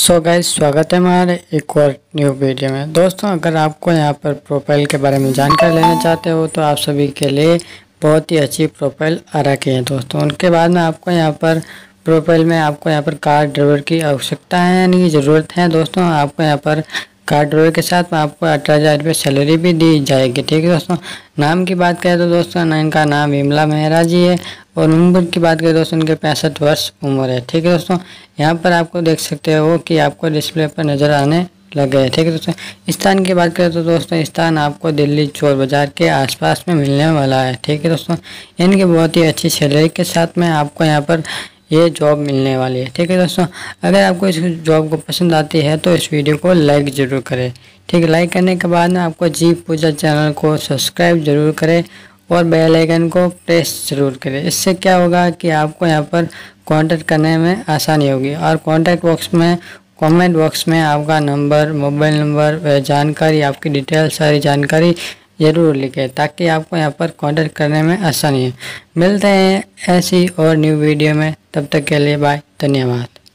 सो so guys स्वागत है हमारे एक और न्यू वीडियो में दोस्तों अगर आपको यहाँ पर प्रोफाइल के बारे में जानकारी लेना चाहते हो तो आप सभी के लिए बहुत ही अच्छी प्रोफाइल आ की है दोस्तों उनके बाद में आपको यहाँ पर प्रोफाइल में आपको यहाँ पर कार ड्राइवर की आवश्यकता है यानी कि ज़रूरत है दोस्तों आपको यहाँ पर कार्ड रोल के साथ में आपको अठारह हज़ार रुपये सैलरी भी दी जाएगी ठीक है दोस्तों नाम की बात करें तो दोस्तों ना इनका नाम विमला मेहरा जी है और उम्र की बात करें तो दोस्तों इनके पैंसठ वर्ष उम्र है ठीक है दोस्तों यहाँ पर आपको देख सकते हो कि आपको डिस्प्ले पर नज़र आने लग गए ठीक है दोस्तों स्थान की बात करें तो दोस्तों स्थान आपको दिल्ली चोर बाज़ार के आसपास में मिलने वाला है ठीक है दोस्तों इनकी बहुत ही अच्छी सैलरी के साथ में आपको यहाँ पर ये जॉब मिलने वाली है ठीक है दोस्तों अगर आपको इस जॉब को पसंद आती है तो इस वीडियो को लाइक ज़रूर करें ठीक है लाइक करने के बाद आपको जी पूजा चैनल को सब्सक्राइब ज़रूर करें और बेल आइकन को प्रेस ज़रूर करें इससे क्या होगा कि आपको यहाँ पर कांटेक्ट करने में आसानी होगी और कांटेक्ट बॉक्स में कमेंट बॉक्स में आपका नंबर मोबाइल नंबर जानकारी आपकी डिटेल सारी जानकारी ज़रूर लिखें ताकि आपको यहाँ पर कॉन्टेक्ट करने में आसानी है मिलते हैं ऐसी और न्यू वीडियो में तब तक के लिए बाय धन्यवाद